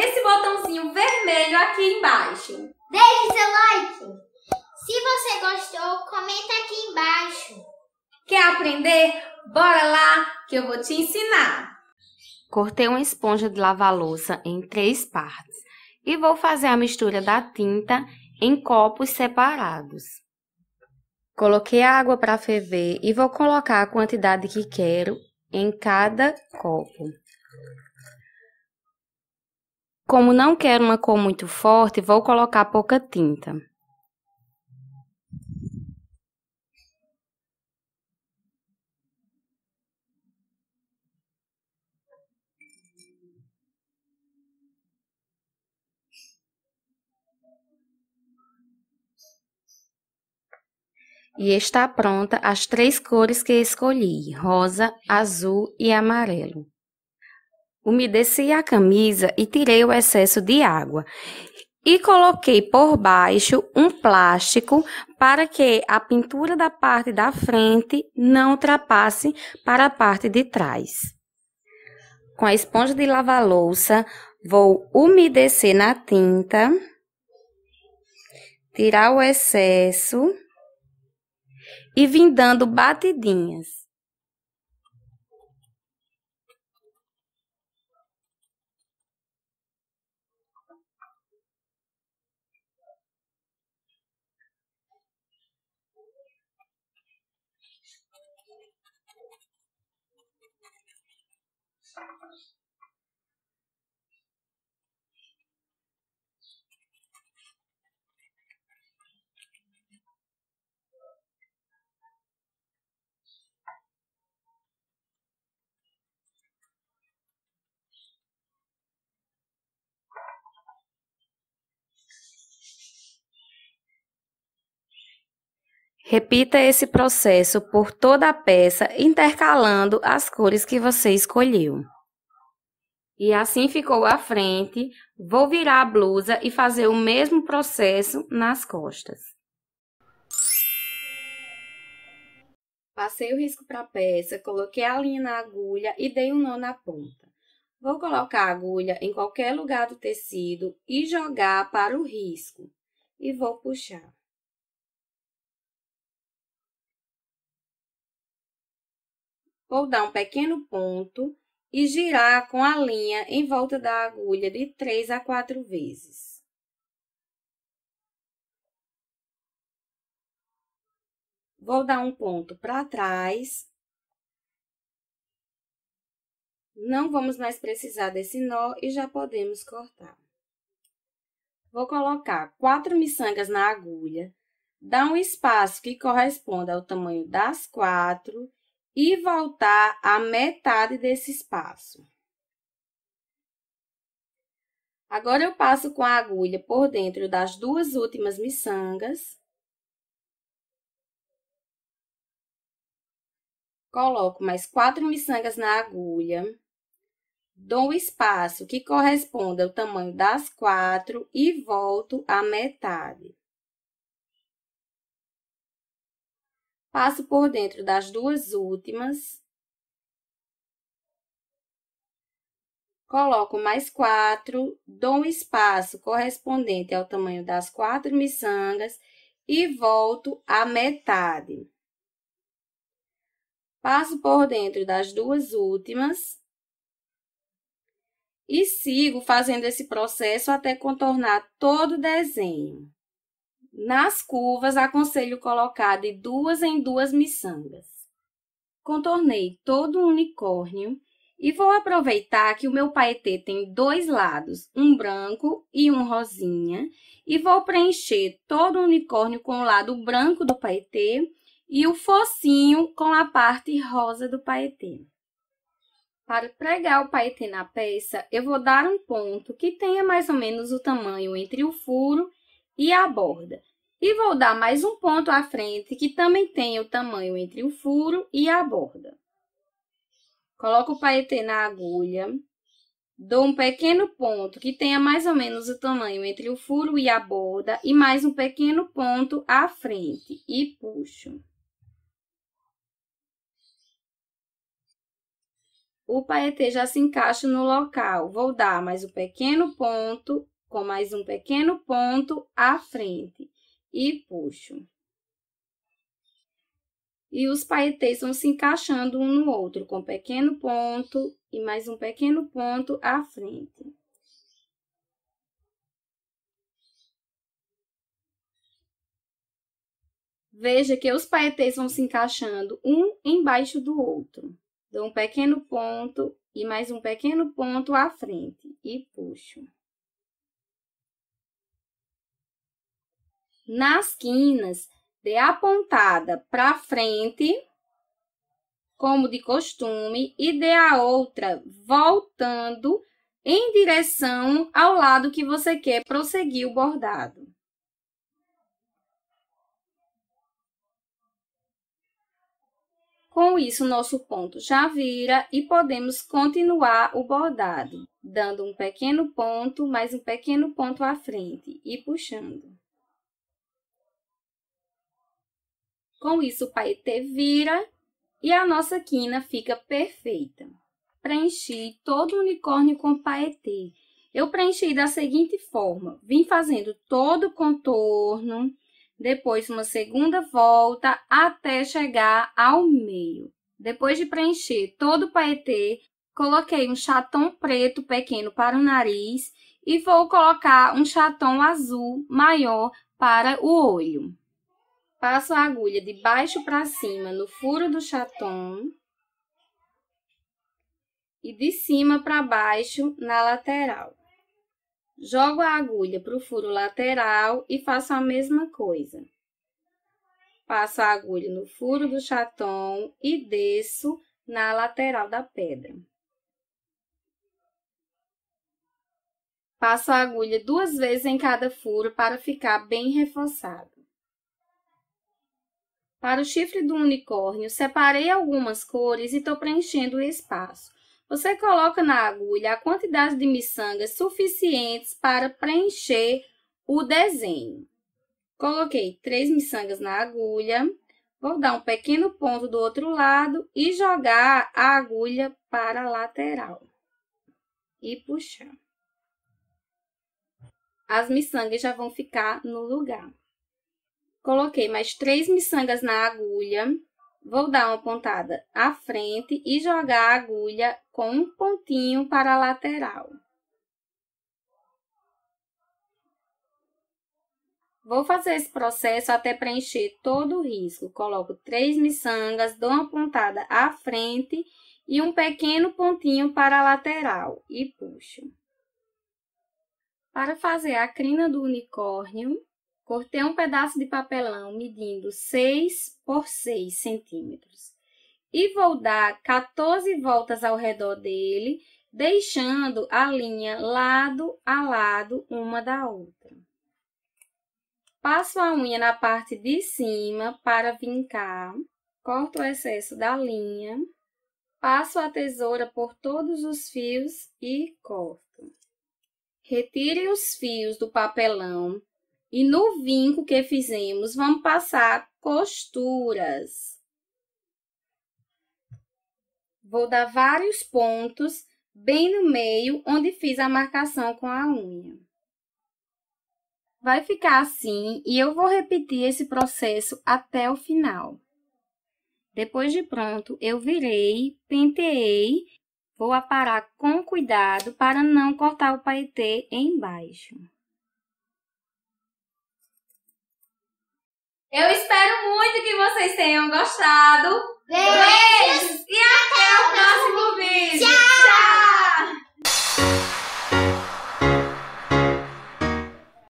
nesse botãozinho vermelho aqui embaixo. Deixe seu like! Se você gostou, comenta aqui embaixo. Quer aprender? Bora lá que eu vou te ensinar. Cortei uma esponja de lavar louça em três partes e vou fazer a mistura da tinta em copos separados. Coloquei a água para ferver e vou colocar a quantidade que quero em cada copo. Como não quero uma cor muito forte, vou colocar pouca tinta. E está pronta as três cores que escolhi: rosa, azul e amarelo. Umedeci a camisa e tirei o excesso de água. E coloquei por baixo um plástico para que a pintura da parte da frente não ultrapasse para a parte de trás. Com a esponja de lavar louça, vou umedecer na tinta, tirar o excesso e vim dando batidinhas. Thank you. Repita esse processo por toda a peça, intercalando as cores que você escolheu. E assim ficou a frente. Vou virar a blusa e fazer o mesmo processo nas costas. Passei o risco para a peça, coloquei a linha na agulha e dei um nó na ponta. Vou colocar a agulha em qualquer lugar do tecido e jogar para o risco. E vou puxar. vou dar um pequeno ponto e girar com a linha em volta da agulha de três a quatro vezes. Vou dar um ponto para trás. Não vamos mais precisar desse nó e já podemos cortar. Vou colocar quatro miçangas na agulha, dar um espaço que corresponda ao tamanho das quatro e voltar a metade desse espaço. Agora eu passo com a agulha por dentro das duas últimas miçangas. Coloco mais quatro miçangas na agulha. Dou o espaço que corresponde ao tamanho das quatro e volto à metade. passo por dentro das duas últimas, coloco mais quatro, dou um espaço correspondente ao tamanho das quatro miçangas e volto à metade. Passo por dentro das duas últimas e sigo fazendo esse processo até contornar todo o desenho. Nas curvas, aconselho colocar de duas em duas miçangas. Contornei todo o unicórnio e vou aproveitar que o meu paetê tem dois lados, um branco e um rosinha, e vou preencher todo o unicórnio com o lado branco do paetê e o focinho com a parte rosa do paetê. Para pregar o paetê na peça, eu vou dar um ponto que tenha mais ou menos o tamanho entre o furo e a borda. E vou dar mais um ponto à frente que também tem o tamanho entre o furo e a borda. Coloco o paetê na agulha, dou um pequeno ponto que tenha mais ou menos o tamanho entre o furo e a borda e mais um pequeno ponto à frente e puxo. O paetê já se encaixa no local. Vou dar mais um pequeno ponto com mais um pequeno ponto à frente e puxo. E os paetês vão se encaixando um no outro, com um pequeno ponto e mais um pequeno ponto à frente. Veja que os paetês vão se encaixando um embaixo do outro. Dou um pequeno ponto e mais um pequeno ponto à frente e puxo. nas quinas, dê a pontada para frente, como de costume, e dê a outra voltando em direção ao lado que você quer prosseguir o bordado. Com isso, nosso ponto já vira e podemos continuar o bordado, dando um pequeno ponto, mais um pequeno ponto à frente e puxando. Com isso, o paetê vira e a nossa quina fica perfeita. Preenchi todo o unicórnio com paetê. Eu preenchi da seguinte forma: vim fazendo todo o contorno, depois uma segunda volta até chegar ao meio. Depois de preencher todo o paetê, coloquei um chatom preto pequeno para o nariz e vou colocar um chatom azul maior para o olho. Passo a agulha de baixo para cima no furo do chaton e de cima para baixo na lateral. Jogo a agulha para o furo lateral e faço a mesma coisa. Passo a agulha no furo do chaton e desço na lateral da pedra. Passo a agulha duas vezes em cada furo para ficar bem reforçado. Para o chifre do unicórnio, separei algumas cores e estou preenchendo o espaço. Você coloca na agulha a quantidade de miçangas suficientes para preencher o desenho. Coloquei três miçangas na agulha, vou dar um pequeno ponto do outro lado e jogar a agulha para a lateral e puxar. As miçangas já vão ficar no lugar. Coloquei mais três miçangas na agulha, vou dar uma pontada à frente e jogar a agulha com um pontinho para a lateral. Vou fazer esse processo até preencher todo o risco. Coloco três miçangas, dou uma pontada à frente e um pequeno pontinho para a lateral e puxo. Para fazer a crina do unicórnio, Cortei um pedaço de papelão medindo 6 por 6 centímetros e vou dar 14 voltas ao redor dele, deixando a linha lado a lado uma da outra. Passo a unha na parte de cima para vincar, corto o excesso da linha, passo a tesoura por todos os fios e corto. Retire os fios do papelão e no vinco que fizemos, vamos passar costuras. Vou dar vários pontos bem no meio onde fiz a marcação com a unha. Vai ficar assim e eu vou repetir esse processo até o final. Depois de pronto, eu virei, penteei, vou aparar com cuidado para não cortar o paetê embaixo. Eu espero muito que vocês tenham gostado. Beijos! Beijos. E até, até o próximo vídeo! Tchau! Tchau.